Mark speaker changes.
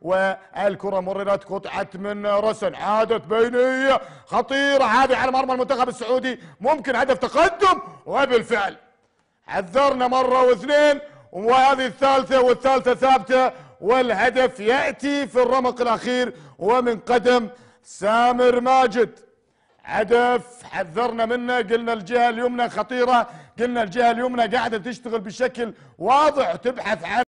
Speaker 1: والكرة مررت قطعت من رسن عادت بينية خطيرة هذه على مرمى المنتخب السعودي ممكن هدف تقدم وبالفعل حذرنا مرة واثنين وهذه الثالثة والثالثة ثابتة والهدف يأتي في الرمق الأخير ومن قدم سامر ماجد هدف حذرنا منه قلنا الجهة اليمنى خطيرة قلنا الجهة اليمنى قاعدة تشتغل بشكل واضح تبحث عن